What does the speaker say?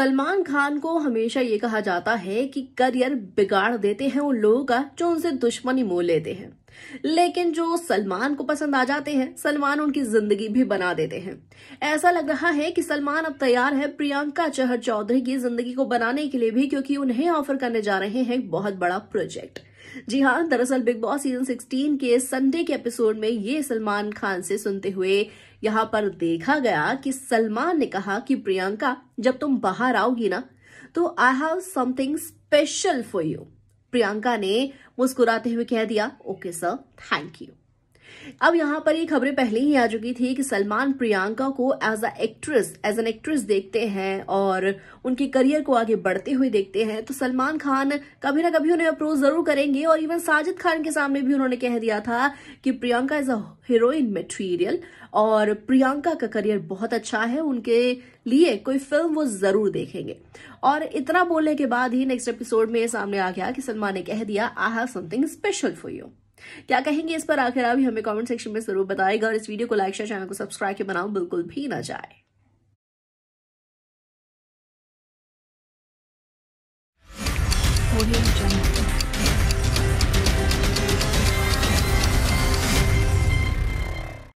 सलमान खान को हमेशा ये कहा जाता है कि करियर बिगाड़ देते हैं उन लोगों का जो उनसे दुश्मनी मोल लेते हैं लेकिन जो सलमान को पसंद आ जाते हैं सलमान उनकी जिंदगी भी बना देते हैं ऐसा लग रहा है कि सलमान अब तैयार है प्रियंका चहर चौधरी की जिंदगी को बनाने के लिए भी क्योंकि उन्हें ऑफर करने जा रहे हैं बहुत बड़ा प्रोजेक्ट जी हाँ दरअसल बिग बॉस सीजन 16 के संडे के एपिसोड में ये सलमान खान से सुनते हुए यहाँ पर देखा गया कि सलमान ने कहा कि प्रियंका जब तुम बाहर आओगी ना तो I have something special for you Priyanka ने मुस्कुराते हुए कह दिया ओके सर थैंक यू अब यहां पर ये खबरें पहले ही आ चुकी थी कि सलमान प्रियंका को as a actress as an actress देखते हैं और उनके करियर को आगे बढ़ते हुए देखते हैं तो सलमान खान कभी ना कभी उन्हें अप्रोच जरूर करेंगे और इवन साजिद खान के सामने भी उन्होंने कह दिया था कि Priyanka as a heroine material और प्रियंका का करियर बहुत अच्छा है उनके लिए कोई फिल्म वो जरूर देखेंगे और इतना बोलने के बाद ही नेक्स्ट एपिसोड में सामने आ गया कि सलमान ने कह दिया I have something special for you क्या कहेंगे इस पर आखिर आप हमें कमेंट सेक्शन में जरूर बताएगा और इस वीडियो को लाइक शेयर चैनल को सब्सक्राइब के बनाओ बिल्कुल भी ना जाए